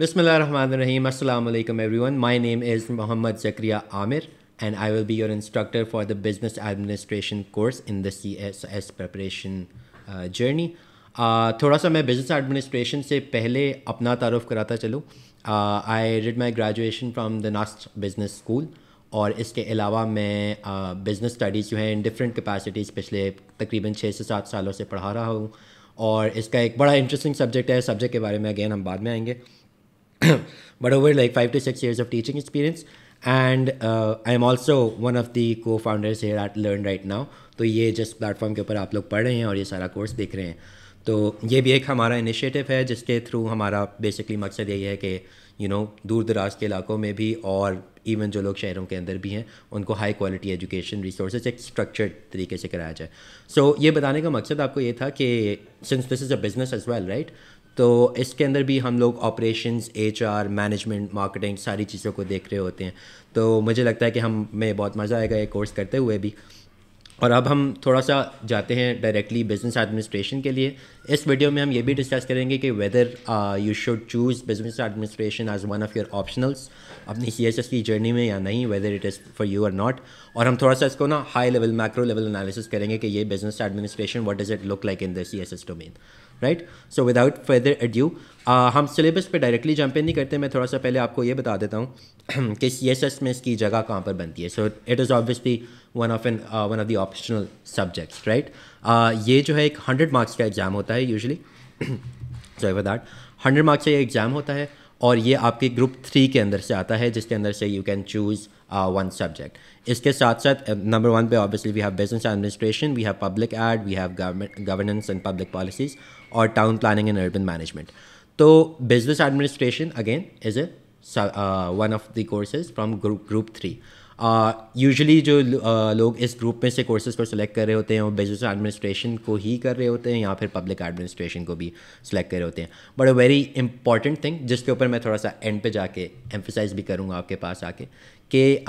Bismillahirrahmanirrahim. Assalamu alaikum everyone. My name is Muhammad Zakria Amir and I will be your instructor for the business administration course in the CSS preparation uh, journey. Uh, थोड़ा सा मैं business administration से पहले अपना तारफ़ कराता चलूँ I did my graduation from the NUST business school और इसके अलावा मैं बिज़नेस uh, स्टडीज़ जो हैं इन डिफरेंट कैपेसिटीज़ पिछले तकरीबन छः से सात सालों से पढ़ा रहा हूँ और इसका एक बड़ा इंटरेस्टिंग सब्जेक्ट है सब्जेक्ट के बारे में अगेन हम बाद में आएंगे but over like five to six years of teaching experience. And I am also one of the cofounders here at learn right Now. तो ये जिस प्लेटफॉर्म के ऊपर आप लोग पढ़ रहे हैं और ये सारा कोर्स देख रहे हैं तो ये भी एक हमारा इनिशिएटिव है जिसके थ्रू हमारा बेसिकली मकसद यही है कि यू नो दूर दराज के इलाकों में भी और इवन जो लोग शहरों के अंदर भी हैं उनको हाई क्वालिटी एजुकेशन रिसोर्स एक स्ट्रक्चर्ड तरीके से कराया जाए सो so, ये बताने का मकसद आपको ये था कि since this is a business as well right तो इसके अंदर भी हम लोग ऑपरेशंस आर मैनेजमेंट मार्केटिंग सारी चीज़ों को देख रहे होते हैं तो मुझे लगता है कि हम में बहुत मज़ा आएगा ये कोर्स करते हुए भी और अब हम थोड़ा सा जाते हैं डायरेक्टली बिजनेस एडमिनिस्ट्रेशन के लिए इस वीडियो में हम ये भी डिस्कस करेंगे कि whether you should choose business administration as one of your optionals अपनी सी एस एस की जर्नी में या नहीं whether it is for you or not और हम थोड़ा सा इसको ना high level macro level analysis करेंगे कि ये business administration what is it look like in the C S S domain right so without further adieu हम सिलेबस पे डायरेक्टली जंप इन नहीं करते मैं थोड़ा सा पहले आपको ये बता देता हूँ कि सी एस एस में इसकी जगह कहाँ पर बनती है so it is obviously one of an one of the optional subjects right ये जो है एक हंड्रेड मार्क्स का एग्ज़ाम होता है usually sorry for that hundred marks का ये एग्ज़ाम होता है और ये आपके ग्रुप थ्री के अंदर से आता है जिसके अंदर से you can choose Uh, one subject. Iske saath saath, uh, number one, obviously, we have business administration, we have public ad, we have government governance and public policies, or town planning and urban management. So, business administration, again, is a, uh, one of the courses from group, group three. Usually जो लोग इस group में से courses को select कर रहे होते हैं वो बिजनेस एडमिनिस्ट्रेशन को ही कर रहे होते हैं या फिर पब्लिक एडमिनिस्ट्रेशन को भी सिलेक्ट कर रहे होते हैं but a very important thing जिसके ऊपर मैं थोड़ा सा एंड पे जाके एम्फोसाइज भी करूँगा आपके पास आके कि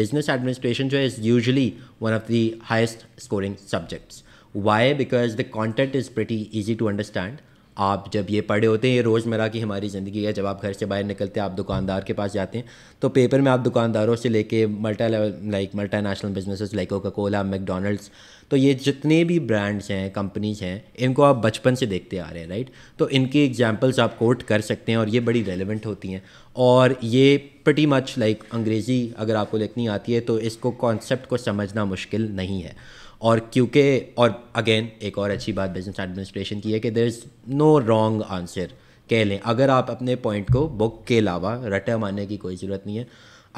बिजनेस एडमिनिस्ट्रेशन जो है is usually one of the highest scoring subjects why because the content is pretty easy to understand आप जब ये पढ़े होते हैं ये रोज़मर्रा की हमारी ज़िंदगी है जब आप घर से बाहर निकलते हैं आप दुकानदार के पास जाते हैं तो पेपर में आप दुकानदारों से लेके multi level like multinational businesses like Coca Cola McDonald's तो ये जितने भी ब्रांड्स हैं कंपनीज हैं इनको आप बचपन से देखते आ रहे हैं राइट तो इनके एग्जाम्पल्स आप कोट कर सकते हैं और ये बड़ी रेलिवेंट होती हैं और ये प्रटी मच लाइक अंग्रेज़ी अगर आपको लिखनी आती है तो इसको कॉन्सेप्ट को समझना मुश्किल नहीं है और क्योंकि और अगेन एक और अच्छी बात बिजनेस एडमिनिस्ट्रेशन की है कि there is no wrong answer कह लें अगर आप अपने पॉइंट को बुक के अलावा रटा मारने की कोई ज़रूरत नहीं है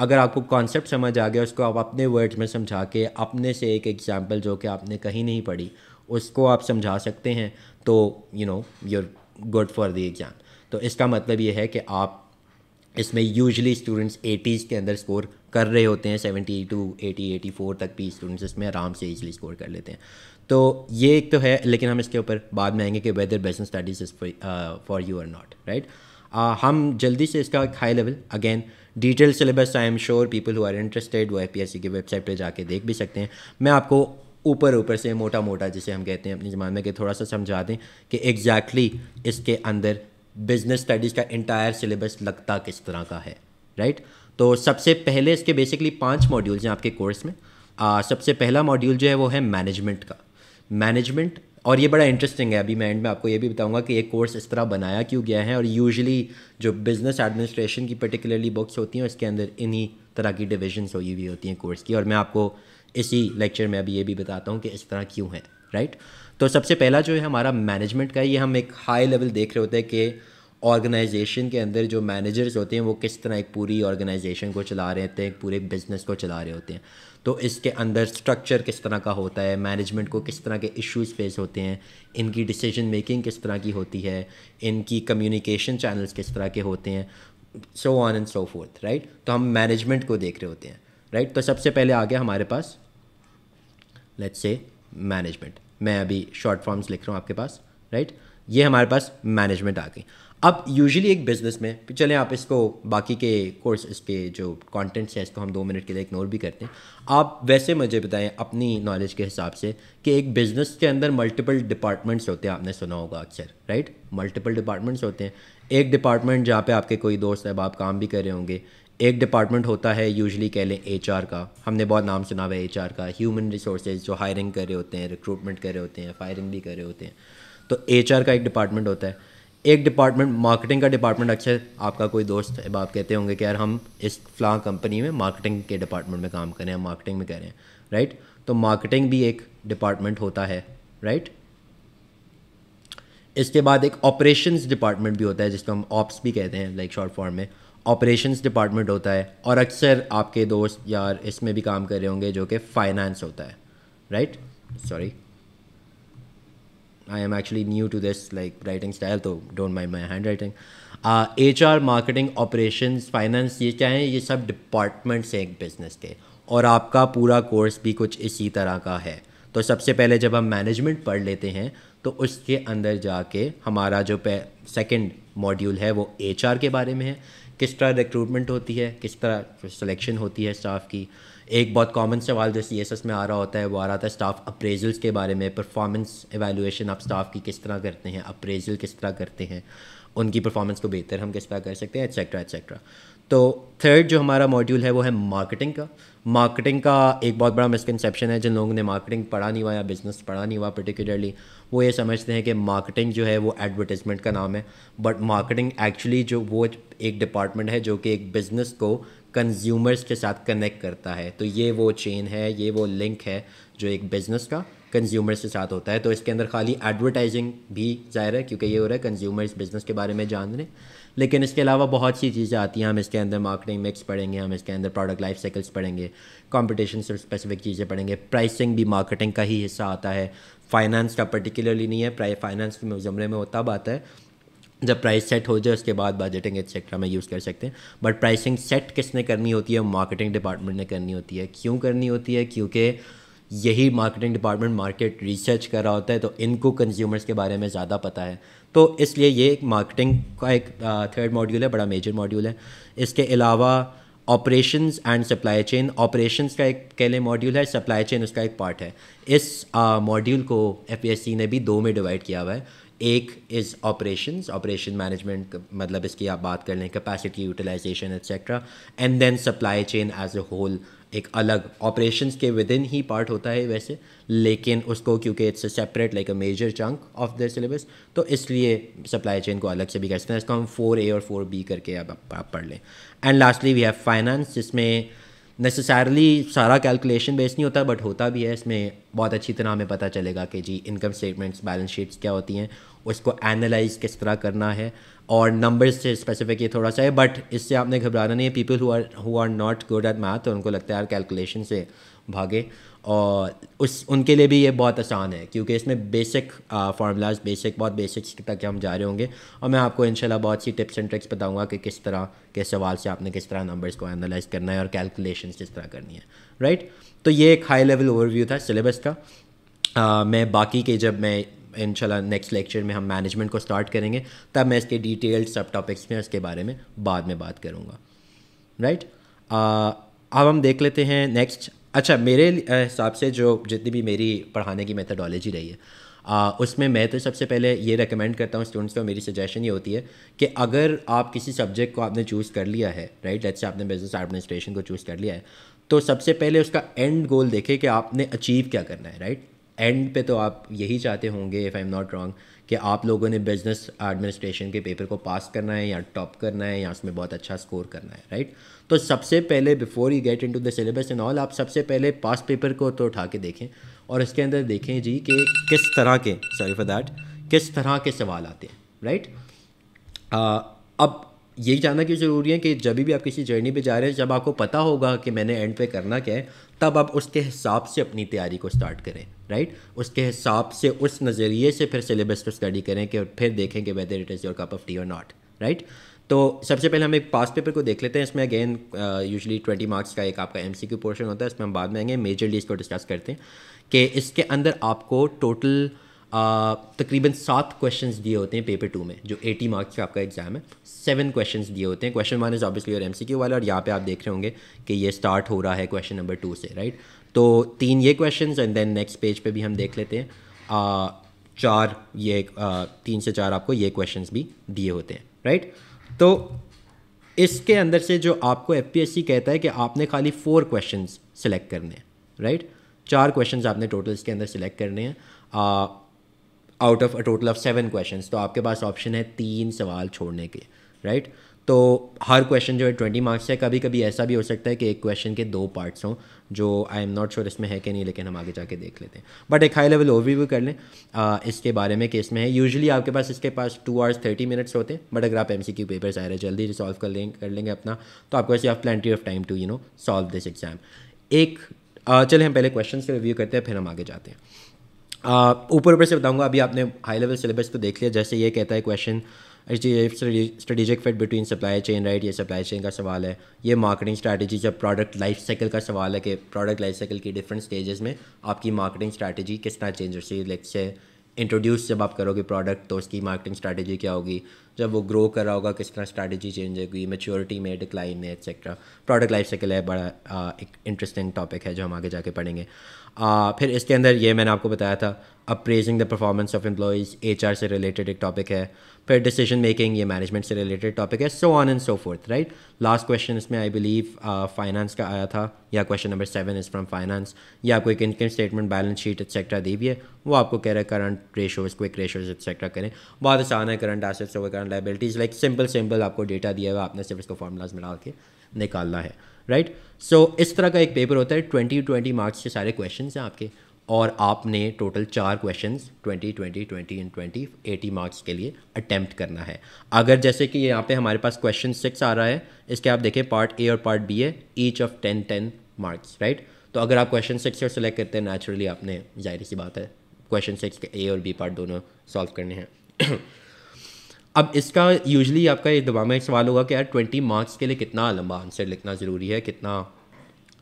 अगर आपको कॉन्सेप्ट समझ आ गया उसको आप अपने वर्ड्स में समझा के अपने से एक एग्जाम्पल जो कि आपने कहीं नहीं पढ़ी उसको आप समझा सकते हैं तो you know you're good for the exam तो इसका मतलब ये है कि आप इसमें यूजली स्टूडेंट्स एटीज़ के अंदर स्कोर कर रहे होते हैं seventy to eighty eighty four तक भी स्टूडेंट्स इसमें आराम से ईजिली स्कोर कर लेते हैं तो ये एक तो है लेकिन हम इसके ऊपर बाद में आएंगे कि whether business studies is for you or not right हम जल्दी से इसका high level again detail syllabus I am sure people who are interested वो एफ की वेबसाइट पर जाके देख भी सकते हैं मैं आपको ऊपर ऊपर से मोटा मोटा जिसे हम कहते हैं अपनी ज़बान में कि थोड़ा सा समझा दें कि एग्जैक्टली exactly इसके अंदर बिजनेस स्टडीज़ का इंटायर सिलेबस लगता किस तरह का है राइट right? तो सबसे पहले इसके बेसिकली पांच मॉड्यूल्स हैं आपके कोर्स में आ, सबसे पहला मॉड्यूल जो है वो है मैनेजमेंट का मैनेजमेंट और ये बड़ा इंटरेस्टिंग है अभी मैं एंड में आपको ये भी बताऊंगा कि ये कोर्स इस तरह बनाया क्यों गया है और यूजुअली जो बिज़नेस एडमिनिस्ट्रेशन की पर्टिकुलरली बुक्स होती हैं उसके अंदर इन्हीं तरह की डिविजन्स हुई हुई होती हैं कोर्स की और मैं आपको इसी लेक्चर में अभी ये भी बताता हूँ कि इस तरह क्यों है राइट तो सबसे पहला जो है हमारा मैनेजमेंट का ये हम एक हाई लेवल देख रहे होते हैं कि ऑर्गेनाइजेशन के अंदर जो मैनेजर्स होते हैं वो किस तरह एक पूरी ऑर्गेनाइजेशन को चला रहे होते हैं एक पूरे बिजनेस को चला रहे होते हैं तो इसके अंदर स्ट्रक्चर किस तरह का होता है मैनेजमेंट को किस तरह के इश्यूज फेस होते हैं इनकी डिसीजन मेकिंग किस तरह की होती है इनकी कम्युनिकेशन चैनल्स किस तरह के होते हैं so on and so forth right तो हम मैनेजमेंट को देख रहे होते हैं राइट right? तो सबसे पहले आ गया हमारे पास लेट्स से मैनेजमेंट मैं अभी शॉर्ट फॉर्म्स लिख रहा हूँ आपके पास राइट right? ये हमारे पास मैनेजमेंट आ गई अब यूजुअली एक बिजनेस में चले आप इसको बाकी के कोर्स इसके जो कंटेंट्स हैं इसको हम दो मिनट के लिए इग्नोर भी करते हैं आप वैसे मुझे बताएं अपनी नॉलेज के हिसाब से कि एक बिज़नेस के अंदर मल्टीपल डिपार्टमेंट्स होते हैं आपने सुना होगा अक्सर राइट मल्टीपल डिपार्टमेंट्स होते हैं एक डिपार्टमेंट जहाँ पे आपके कोई दोस्त अब आप काम भी कर रहे होंगे एक डिपार्टमेंट होता है यूजली कह लें एच का हमने बहुत नाम सुना हुआ है एच का ह्यूमन रिसोर्सेज जो हायरिंग कर रहे होते हैं रिक्रूटमेंट कर रहे होते हैं फायरिंग भी कर रहे होते हैं तो एच का एक डिपार्टमेंट होता है एक डिपार्टमेंट मार्केटिंग का डिपार्टमेंट अच्छे आपका कोई दोस्त अब आप कहते होंगे कि यार हम इस फ्लां कंपनी में मार्केटिंग के डिपार्टमेंट में काम करें हम मार्केटिंग में कह रहे हैं राइट तो मार्केटिंग भी एक डिपार्टमेंट होता है राइट इसके बाद एक ऑपरेशंस डिपार्टमेंट भी होता है जिसको हम ऑप्स भी कहते हैं लाइक शॉर्ट फॉर्म में ऑपरेशंस डिपार्टमेंट होता है और अक्सर आपके दोस्त यार इसमें भी काम कर रहे होंगे जो कि फाइनेंस होता है right sorry I am actually new to this like writing style तो don't mind my handwriting H R marketing operation finance ये क्या है ये सब डिपार्टमेंट्स हैं एक बिज़नेस के और आपका पूरा कोर्स भी कुछ इसी तरह का है तो सबसे पहले जब हम मैनेजमेंट पढ़ लेते हैं तो उसके अंदर जाके हमारा जो सेकेंड मॉड्यूल है वो एच के बारे में है किस तरह रिक्रूटमेंट होती है किस तरह सिलेक्शन होती है स्टाफ की एक बहुत कॉमन सवाल जो सी में आ रहा होता है वो आ रहा था स्टाफ अप्रेजल्स के बारे में परफॉर्मेंस एवेलुएशन आप स्टाफ की किस तरह करते हैं अप्रेजल किस तरह करते हैं उनकी परफॉर्मेंस को बेहतर हम किस तरह कर सकते हैं एक्सेट्रा एक्सेट्रा तो थर्ड जो हमारा मॉड्यूल है वो है मार्केटिंग का मार्केटिंग का एक बहुत बड़ा मिसकनसेप्शन है जिन लोगों ने मार्केटिंग पढ़ा नहीं हुआ या बिज़नेस पढ़ा नहीं हुआ पर्टिकुलरली वो ये समझते हैं कि मार्केटिंग जो है वो एडवर्टिजमेंट का नाम है बट मार्केटिंग एक्चुअली जो वो एक डिपार्टमेंट है जो कि एक बिज़नेस को कंज्यूमर्स के साथ कनेक्ट करता है तो ये वो चेन है ये वो लिंक है जो एक बिज़नेस का कंज्यूमर्स के साथ होता है तो इसके अंदर खाली एडवर्टाइजिंग भी जाहिर है क्योंकि ये हो रहा है कंज्यूमर्स बिज़नेस के बारे में जान रहे लेकिन इसके अलावा बहुत सी चीज़ें आती हैं हम इसके अंदर मार्केटिंग मिक्स पढ़ेंगे हम इसके अंदर प्रोडक्ट लाइफ साइकिल्स पढ़ेंगे कॉम्पिटिशन से स्पेसिफिक चीज़ें पढ़ेंगे प्राइसिंग भी मार्केटिंग का ही हिस्सा आता है फाइनेंस का पर्टिकुलरली नहीं है प्राइ फाइनेंस के ज़मरे में होता बात है जब प्राइस सेट हो जाए उसके बाद बजटिंग एक्सेट्रा में यूज़ कर सकते हैं बट प्राइसिंग सेट किसने करनी होती है मार्केटिंग डिपार्टमेंट ने करनी होती है क्यों करनी होती है क्योंकि यही मार्केटिंग डिपार्टमेंट मार्केट रिसर्च कर रहा होता है तो इनको कंज्यूमर्स के बारे में ज़्यादा पता है तो इसलिए ये एक मार्केटिंग का एक थर्ड मॉड्यूल है बड़ा मेजर मॉड्यूल है इसके अलावा operations and supply chain operations का एक कह लें मॉड्यूल है सप्लाई चेन उसका एक पार्ट है इस मॉड्यूल को एफ ने भी दो में डिवाइड किया हुआ है एक इज़ ऑपरेशन ऑपरेशन मैनेजमेंट मतलब इसकी आप बात कर लें capacity utilisation etcetera and then supply chain as a whole एक अलग ऑपरेशन के विद इन ही पार्ट होता है वैसे लेकिन उसको क्योंकि it's a separate like a major chunk of the syllabus तो इसलिए सप्लाई चेन को अलग से भी कर सकते हैं इसको हम फोर ए और फोर बी करके अब आप पढ़ लें and lastly we have finance जिसमें नेसेसरली सारा कैलकुलेशन बेस्ड नहीं होता बट होता भी है इसमें बहुत अच्छी तरह हमें पता चलेगा कि जी इनकम स्टेटमेंट्स बैलेंस शीट्स क्या होती हैं उसको एनालाइज किस तरह करना है और नंबर्स से स्पेसिफिक ये थोड़ा सा है बट इससे आपने घबराना नहीं है people who are who are not good at math उनको लगता है यार कैलकुलेशन से भागे और उस उनके लिए भी ये बहुत आसान है क्योंकि इसमें बेसिक फार्मूलाज बेसिक बहुत बेसिक्स तक हम जा रहे होंगे और मैं आपको इंशाल्लाह बहुत सी टिप्स एंड ट्रिक्स बताऊंगा कि किस तरह के सवाल से आपने किस तरह नंबर्स को एनालाइज करना है और कैलकुलेशन किस तरह करनी है राइट तो ये एक हाई लेवल ओवरव्यू था सिलेबस का आ, मैं बाकी के जब मैं इंशाल्लाह नेक्स्ट लेक्चर में हम मैनेजमेंट को स्टार्ट करेंगे तब मैं इसके डिटेल्ड सब टॉपिक्स में उसके बारे में बाद में बात करूँगा राइट right? अब हम देख लेते हैं नेक्स्ट अच्छा मेरे हिसाब से जो जितनी भी मेरी पढ़ाने की मेथडोलॉजी रही है आ, उसमें मैं तो सबसे पहले ये रेकमेंड करता हूँ स्टूडेंट्स को मेरी सजेशन ये होती है कि अगर आप किसी सब्जेक्ट को आपने चूज़ कर लिया है राइट लेट्स से आपने बिजनेस एडमिनिस्ट्रेशन को चूज़ कर लिया है तो सबसे पहले उसका एंड गोल देखें कि आपने अचीव क्या करना है राइट एंड पे तो आप यही चाहते होंगे if I am not wrong कि आप लोगों ने बिजनेस एडमिनिस्ट्रेशन के पेपर को पास करना है या टॉप करना है या उसमें बहुत अच्छा स्कोर करना है राइट तो सबसे पहले before you get into the syllabus and all आप सबसे पहले पास पेपर को तो उठा के देखें और इसके अंदर देखें जी कि किस तरह के सॉरी फॉर दैट किस तरह के सवाल आते हैं राइट right? uh, अब ये जानना क्यों ज़रूरी है कि जब भी आप किसी जर्नी पे जा रहे हैं जब आपको पता होगा कि मैंने एंड पे करना क्या है तब आप उसके हिसाब से अपनी तैयारी को स्टार्ट करें राइट उसके हिसाब से उस नज़रिए से फिर सिलेबस को स्टडी करें कि फिर देखें कि whether it is your cup of tea और नॉट राइट तो सबसे पहले हम एक पास पेपर को देख लेते हैं इसमें अगेन यूजली ट्वेंटी मार्क्स का एक आपका एम पोर्शन होता है इसमें हम बाद में आएंगे मेजरली इसको डिस्कस करते हैं कि इसके अंदर आपको टोटल तकरीबन सात क्वेश्चन दिए होते हैं पेपर टू में जो एटी मार्क्स का आपका एग्जाम है सेवन क्वेश्चन दिए होते हैं क्वेश्चन वन इज़ ऑब्वियसली और एम सी क्यू वाला और यहाँ पे आप देख रहे होंगे कि ये स्टार्ट हो रहा है क्वेश्चन नंबर टू से राइट तो तीन ये question and then next page पर भी हम देख लेते हैं आ, चार ये आ, तीन से चार आपको ये क्वेश्चन भी दिए होते हैं राइट तो इसके अंदर से जो आपको एफ पी एस सी कहता है कि आपने खाली फोर क्वेश्चन सेलेक्ट करने हैं राइट चार क्वेश्चन आपने टोटल इसके अंदर सेलेक्ट करने हैं out of a total of seven question तो आपके पास ऑप्शन है तीन सवाल छोड़ने के राइट right? तो हर क्वेश्चन जो है ट्वेंटी मार्क्स है कभी कभी ऐसा भी हो सकता है कि एक क्वेश्चन के दो पार्ट्स हों जो आई एम नॉट श्योर इसमें है कि नहीं लेकिन हम आगे जाके देख लेते हैं बट एक हाई लेवल ओवरव्यू कर लें आ, इसके बारे में केस में है यूजुअली आपके पास इसके पास टू आवर्स थर्टी मिनट्स होते हैं बट अगर आप एम सी क्यू पेपर्स आ रहे जल्दी सॉल्व कर लेंगे कर लेंगे अपना तो आपके पास आप plenty of time to you know solve this exam एक चलिए हम पहले क्वेश्चन से रिव्यू करते हैं फिर हम आगे जाते हैं ऊपर ऊपर से बताऊंगा अभी आपने हाई लेवल सिलेबस तो देख लिया जैसे ये कहता है question strategic fit between supply chain right ये सप्लाई चेन का सवाल है ये मार्केटिंग स्ट्रैटेजी जब प्रोडक्ट लाइफ साइकिल का सवाल है कि प्रोडक्ट लाइफ साइकिल की डिफरेंट स्टेजेस में आपकी मार्केटिंग स्ट्रैटेजी किस तरह चेंज होती है लेट्स से इंट्रोड्यूस जब आप करोगे प्रोडक्ट तो उसकी मार्केटिंग स्ट्रैटेजी क्या होगी जब वो ग्रो कर रहा होगा किस तरह स्ट्रैटेजी चेंज होगी मेच्योरिटी में डिक्लाइन में एक्सेट्रा प्रोडक्ट लाइफ साइकिल है बड़ा एक इंटरेस्टिंग टॉपिक है जो हम आगे जाके पढ़ेंगे फिर इसके अंदर ये मैंने आपको बताया था appraising the performance of employees H से रिलेटेड एक टॉपिक है फिर डिसीजन मेकिंग ये मैनेजमेंट से रिलेटेड टॉपिक है so on and so forth right last question इसमें आई बिलीव फाइनेंस का आया था या question number seven is from finance या कोई income statement balance sheet etcetera दी हुई है वो आपको कह रहा है current ratios quick ratios etcetera करें बहुत आसान है current assets over current liabilities like simple simple आपको डेटा दिया हुआ आपने सिर्फ इसको फॉर्मूलाज में डाल के निकालना है राइट right? सो so, इस तरह का एक पेपर होता है ट्वेंटी ट्वेंटी मार्क्स के सारे क्वेश्चन हैं आपके और आपने टोटल चार question twenty twenty twenty and twenty eighty marks के लिए अटैम्प्ट करना है अगर जैसे कि यहाँ पे हमारे पास क्वेश्चन सिक्स आ रहा है इसके आप देखें पार्ट ए और पार्ट बी है each of ten ten marks right तो अगर आप क्वेश्चन सिक्स और सेलेक्ट करते हैं नेचुरली आपने जाहिर सी बात है क्वेश्चन सिक्स के ए और बी पार्ट दोनों सॉल्व करने हैं अब इसका यूजली आपका ये दिमाग में एक सवाल होगा कि यार ट्वेंटी मार्क्स के लिए कितना लंबा आंसर लिखना ज़रूरी है कितना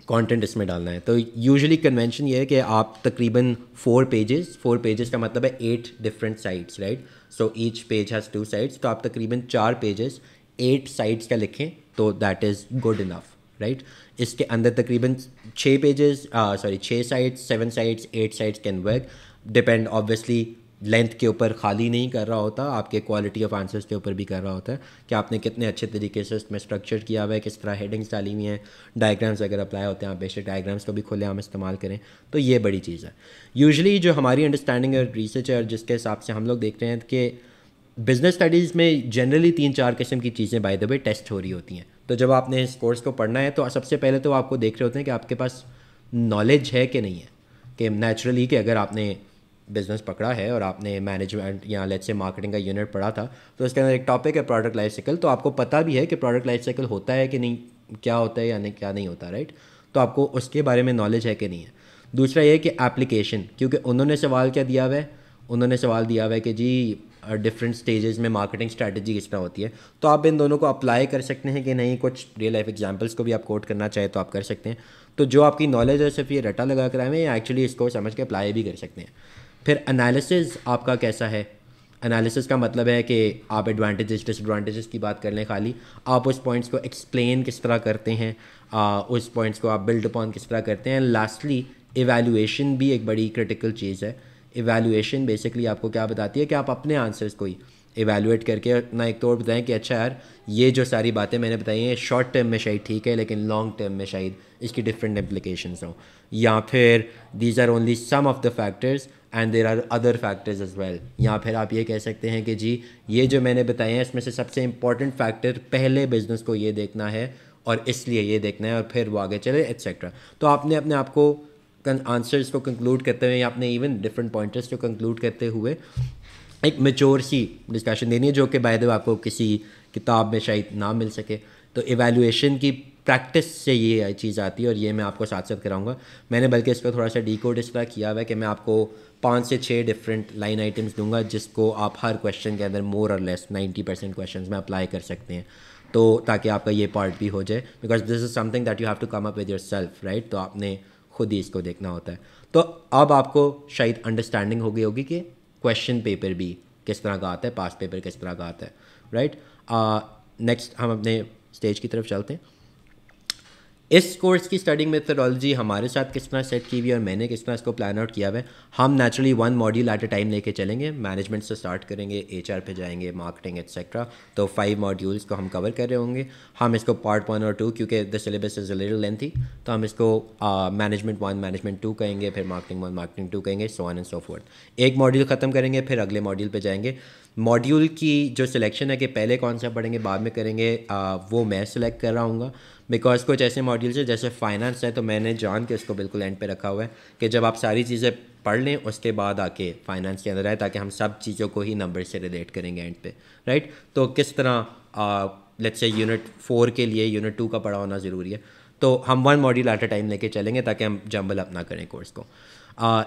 कंटेंट इसमें डालना है तो यूजुअली कन्वेंशन ये है कि आप तकरीबन फोर पेजेस फोर पेजेस का मतलब है eight different sides right so each page has two sides तो आप तकरीबन चार पेजेस एट साइड्स का लिखें तो that is good enough right इसके अंदर तकरीबन छः पेजेस सॉरी छः sides seven sides eight sides can work depend obviously length के ऊपर खाली नहीं कर रहा होता आपके क्वालिटी ऑफ आंसर्स के ऊपर भी कर रहा होता है कि आपने कितने अच्छे तरीके से उसमें स्ट्रक्चर किया हुआ है किस तरह हेडिंग्स डाली हुई हैं डायग्राम्स अगर अप्लाई होते हैं आप बेशक डायग्राम्स को तो भी खुले हम इस्तेमाल करें तो ये बड़ी चीज़ है यूजली जो हमारी अंडरस्टैंडिंग और रिसर्च है और जिसके हिसाब से हम लोग देख रहे हैं कि बिजनेस स्टडीज़ में जनरली तीन चार किस्म की चीज़ें बाय द वे टेस्ट हो रही होती हैं तो जब आपने इस कोर्स को पढ़ना है तो सबसे पहले तो आपको देख रहे होते हैं कि आपके पास नॉलेज है कि नहीं है कि नेचुरली कि अगर आपने बिज़नेस पकड़ा है और आपने मैनेजमेंट या लेट्स से मार्केटिंग का यूनिट पढ़ा था तो इसके अंदर एक टॉपिक है प्रोडक्ट लाइफ साइकिल तो आपको पता भी है कि प्रोडक्ट लाइफ साइकिल होता है कि नहीं क्या होता है या नहीं क्या नहीं होता राइट तो आपको उसके बारे में नॉलेज है कि नहीं है दूसरा ये कि एप्लीकेशन क्योंकि उन्होंने सवाल क्या दिया हुआ है उन्होंने सवाल दिया हुआ है कि जी डिफरेंट स्टेजेस में मार्केटिंग स्ट्रैटेजी किस तरह होती है तो आप इन दोनों को अप्लाई कर सकते हैं कि नहीं कुछ रियल लाइफ एग्जांपल्स को भी आप कोट करना चाहें तो आप कर सकते हैं तो जो आपकी नॉलेज है सिर्फ ये रटा लगा कर आए हैं या एक्चुअली इसको समझ के अप्लाई भी कर सकते हैं फिर एनालिसिस आपका कैसा है एनालिसिस का मतलब है कि आप एडवांटेजेस डिसएडवांटेजेस की बात कर लें खाली आप उस पॉइंट्स को एक्सप्लेन किस तरह करते हैं आ, उस पॉइंट्स को आप बिल्ड अपॉन किस तरह करते हैं लास्टली इवेलुएशन भी एक बड़ी क्रिटिकल चीज़ है इवेलुएशन बेसिकली आपको क्या बताती है कि आप अपने आंसर्स को ही एवेलुएट करके अपना एक तौर तो बताएं कि अच्छा यार ये जो सारी बातें मैंने बताई हैं शॉर्ट टर्म में शायद ठीक है लेकिन लॉन्ग टर्म में शायद इसकी डिफरेंट एप्लीकेशन हों या फिर these are only some of the factors and there are other factors as well या फिर आप ये कह सकते हैं कि जी ये जो मैंने बताए हैं इसमें से सबसे इंपॉर्टेंट फैक्टर पहले बिजनेस को ये देखना है और इसलिए ये देखना है और फिर वो आगे चले एट्सेट्रा तो आपने अपने आप को आंसर्स को कंक्लूड करते हुए या आपने इवन डिफरेंट पॉइंटर्स को कंक्लूड करते हुए एक मेच्योर सी डिस्कशन देनी है जो कि बाय द आपको किसी किताब में शायद ना मिल सके तो इवेलुएशन की प्रैक्टिस से ये चीज़ आती है और ये मैं आपको साथ साथ कराऊंगा मैंने बल्कि इस पर थोड़ा सा डी कोड इस तरह किया हुआ है कि मैं आपको पाँच से छः डिफरेंट लाइन आइटम्स दूंगा जिसको आप हर क्वेश्चन के अंदर मोर और लेस नाइन्टी परसेंट क्वेश्चन में अप्लाई कर सकते हैं तो ताकि आपका ये पार्ट भी हो जाए because this is something that you have to come up with yourself right तो आपने खुद ही इसको देखना होता है तो अब आपको शायद अंडरस्टैंडिंग हो गई होगी कि क्वेश्चन पेपर भी किस तरह का आता है पास्ट पेपर किस तरह का आता है राइट नेक्स्ट uh, हम अपने स्टेज की तरफ चलते हैं इस कोर्स की स्टडिंग मेथडोलॉजी हमारे साथ किस तरह सेट की हुई है और मैंने किस तरह इसको प्लान आउट किया हुआ है हम naturally one module at a time लेके चलेंगे मैनेजमेंट से स्टार्ट करेंगे एच पे जाएंगे मार्केटिंग एक्सेट्रा तो फाइव मॉड्यूल्स को हम कवर कर रहे होंगे हम इसको पार्ट वन और टू क्योंकि the syllabus is little lengthy तो हम इसको मैनेजमेंट वन मैनेजमेंट टू कहेंगे फिर मार्केटिंग वन मार्केटिंग टू कहेंगे so on and so forth एक मॉड्यूल ख़त्म करेंगे फिर अगले मॉड्यूल पर जाएंगे मॉड्यूल की जो सिलेक्शन है कि पहले कौन सा पढ़ेंगे बाद में करेंगे आ, वो मैं सिलेक्ट कर रहा हूँ बिकॉज कुछ ऐसे मॉड्यूल्स हैं जैसे फाइनेंस है तो मैंने जान के उसको बिल्कुल एंड पे रखा हुआ है कि जब आप सारी चीज़ें पढ़ लें उसके बाद आके फाइनेंस के अंदर आए ताकि हम सब चीज़ों को ही नंबर से रिलेट करेंगे एंड पे राइट तो किस तरह लेट्स से यूनिट फोर के लिए यूनिट टू का पढ़ा होना ज़रूरी है तो हम one module at a time लेके चलेंगे ताकि हम जम्बल अपना करें कोर्स को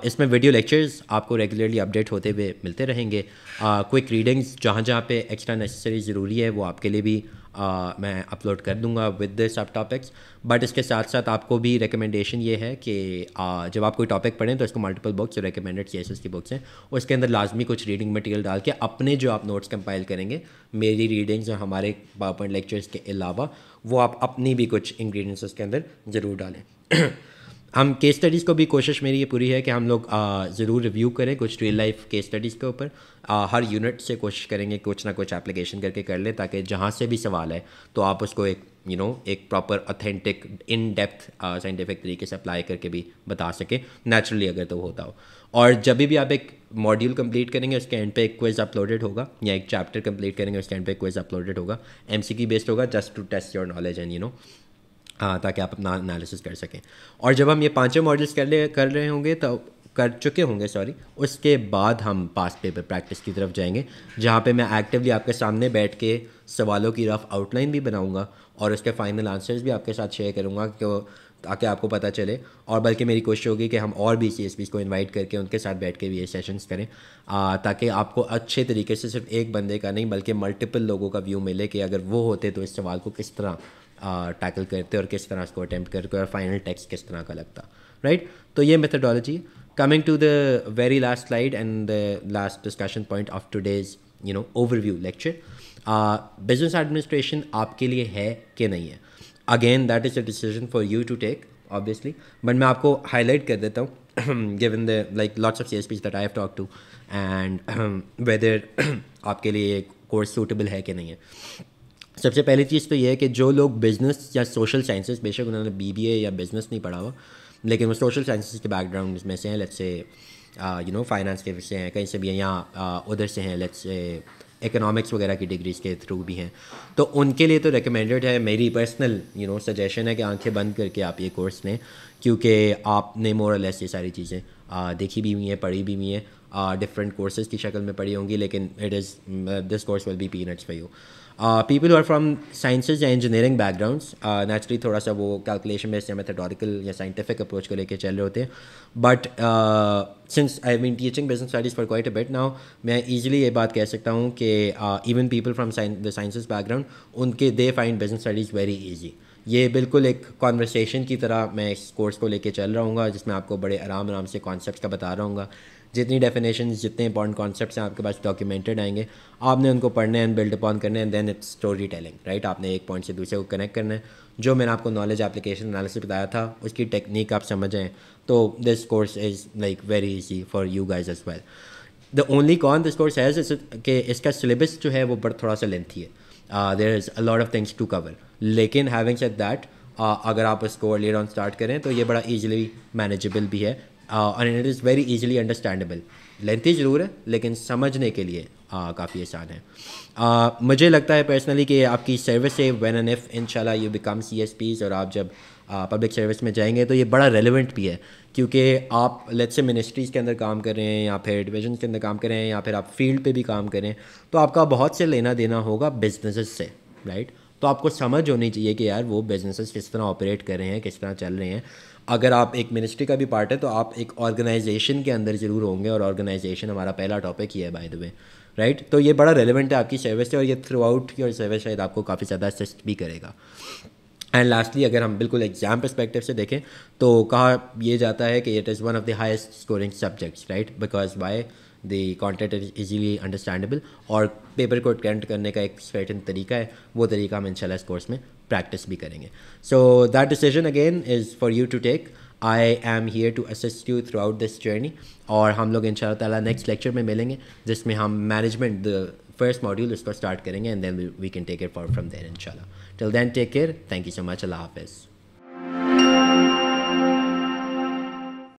इसमें वीडियो लेक्चर्स आपको रेगुलरली अपडेट होते हुए मिलते रहेंगे क्विक रीडिंग्स जहाँ जहाँ पे एक्स्ट्रा नेसेसरी ज़रूरी है वो आपके लिए भी आ, मैं अपलोड कर दूंगा with this subtopics but इसके साथ साथ आपको भी रिकमेंडेशन ये है कि आ, जब आप कोई टॉपिक पढ़ें तो इसको मल्टीपल बुक्स रिकमेंडेड सी की बुक्स हैं उसके अंदर लाजमी कुछ रीडिंग मटेरियल डाल के अपने जो आप नोट्स कंपाइल करेंगे मेरी रीडिंग्स और हमारे पावर पॉइंट लेक्चर्स के अलावा वो आप अपनी भी कुछ इंग्रेडिएंट्स उसके अंदर ज़रूर डालें हम केस स्टडीज़ को भी कोशिश मेरी ये पूरी है कि हम लोग ज़रूर रिव्यू करें कुछ रियल लाइफ केस स्टडीज़ के ऊपर हर यूनिट से कोशिश करेंगे कुछ ना कुछ एप्लीकेशन करके कर लें ताकि जहाँ से भी सवाल है तो आप उसको एक यू you नो know, एक proper authentic in depth scientific तरीके से अप्लाई करके भी बता सके नेचुरली अगर तो होता हो और जब भी आप एक मॉड्यूल कंप्लीट करेंगे उसके एंड पे एक क्विज अपलोडेड होगा या एक चैप्टर कंप्लीट करेंगे उसके एंड पे क्विज अपलोडेड होगा एम बेस्ड होगा just to test your knowledge and you know हाँ ताकि आप अपना एनालिसिस कर सकें और जब हम ये पांचों मॉडल्स कर ले कर रहे होंगे तो कर चुके होंगे सॉरी उसके बाद हम पास पेपर प्रैक्टिस की तरफ जाएंगे जहाँ पे मैं एक्टिवली आपके सामने बैठ के सवालों की रफ आउटलाइन भी बनाऊँगा और उसके फाइनल आंसर्स भी आपके साथ शेयर करूँगा क्यों ताकि आपको पता चले और बल्कि मेरी कोशिश होगी कि हम और भी सी एस को इनवाइट करके उनके साथ बैठ के भी ये सेशंस करें ताकि आपको अच्छे तरीके से सिर्फ एक बंदे का नहीं बल्कि मल्टीपल लोगों का व्यू मिले कि अगर वो होते तो इस सवाल को किस तरह टैकल करते और किस तरह उसको अटैम्प्ट करते और फाइनल टेक्स्ट किस तरह का लगता राइट right? तो ये methodology coming to the very last slide and the last discussion point of today's you know overview lecture business administration आपके लिए है कि नहीं है again that is a decision for you to take obviously but मैं आपको highlight कर देता हूँ given the like lots of C S Ps that I have talk to and whether आपके लिए कोर्स सूटेबल है कि नहीं है सबसे पहली चीज़ तो यह है कि जो लोग बिज़नेस या सोशल साइंसेज बेशक उन्होंने ए या बिज़नेस नहीं पढ़ा हो लेकिन वो सोशल साइंसेज के बैकग्राउंड में से हैं let's say you know finance के से हैं कहीं से भी हैं या uh, उधर से हैं लेट्स से इकोनॉमिक्स वगैरह की डिग्रीज के थ्रू भी हैं तो उनके लिए तो रिकमेंडेड है मेरी पर्सनल यू नो सजेशन है कि आंखें बंद करके आप ये कोर्स लें क्योंकि आपने मोरल लेस ये सारी चीज़ें uh, देखी भी हुई हैं पढ़ी भी हुई हैं डिफरेंट uh, कोर्सेज़ की शक्ल में पढ़ी होंगी लेकिन it is this course will be peanuts for you people are from sciences या इंजीनियरिंग बैकग्राउंड्स नेचुरली थोड़ा सा वो कैलकुलेशन बेस्ड या मैथडोरिकल या साइंटिफिक अप्रोच को लेके चल रहे होते हैं but since I mean teaching business studies for quite a bit now मैं ईजिली ये बात कह सकता हूँ कि even people from the sciences background उनके they find business studies very easy ये बिल्कुल एक कॉन्वर्सेशन की तरह मैं इस कोर्स को लेके चल रहा हूँ जिसमें आपको बड़े आराम आराम से कॉन्सेप्ट का बता रहा हूँ जितनी डेफिनेशन जितने इंपॉर्टेंट कॉन्सेप्ट हैं आपके पास डॉक्यूमेंटेड आएंगे आपने उनको पढ़ने एंड बिल्ड अपॉन करने and then it's story telling right आपने एक पॉइंट से दूसरे को कनेक्ट करना है जो मैंने आपको नॉलेज एप्लीकेशन एनालिसिस बताया था उसकी टेक्निक आप समझें तो this course is like very easy for you guys as well the only con this course has कि इसका सिलेबस जो है वो बड़ा थोड़ा सा लेंथी है there is a lot of things to cover लेकिन हैविंग सेट दैट अगर आप इसको अर्ली ऑन स्टार्ट करें तो ये बड़ा ईजिली मैनेजेबल भी है and it is very easily understandable lengthy ज़रूर है लेकिन समझने के लिए uh, काफ़ी आसान है uh, मुझे लगता है पर्सनली कि आपकी सर्विस से when an F in you become C S Ps और आप जब पब्लिक uh, सर्विस में जाएंगे तो ये बड़ा रेलिवेंट भी है क्योंकि आप लेट्स से मिनिस्ट्रीज़ के अंदर काम कर रहे हैं या फिर डिविजन के अंदर काम कर रहे हैं या फिर आप फील्ड पे भी काम करें तो आपका बहुत से लेना देना होगा बिजनेस से राइट तो आपको समझ होनी चाहिए कि यार वो बिजनेसेस किस तरह ऑपरेट कर रहे हैं किस तरह चल रहे हैं अगर आप एक मिनिस्ट्री का भी पार्ट है तो आप एक ऑर्गेनाइजेशन के अंदर ज़रूर होंगे और ऑर्गेनाइजेशन हमारा पहला टॉपिक ही है बाय द वे राइट तो ये बड़ा रेलिवेंट है आपकी सर्विस से और ये थ्रू आउट योर सर्विस शायद आपको काफ़ी ज़्यादा असिस्ट भी करेगा एंड लास्टली अगर हम बिल्कुल एग्जाम परस्पेक्टिव से देखें तो कहा यह जाता है कि it is one of the highest scoring subjects right because by the content is easily understandable और पेपर को अटेंट करने का एक सर्टन तरीका है वो तरीका हम इनशाला इस कोर्स में प्रैक्टिस भी करेंगे so that decision again is for you to take I am here to assist you throughout this journey और हम लोग इन ताला नेक्स्ट लेक्चर में मिलेंगे जिसमें हम मैनेजमेंट द फर्स्ट मॉड्यूल उसको स्टार्ट करेंगे and then we can take it for from there in till then take care thank you so much अल्लाह हाफिज़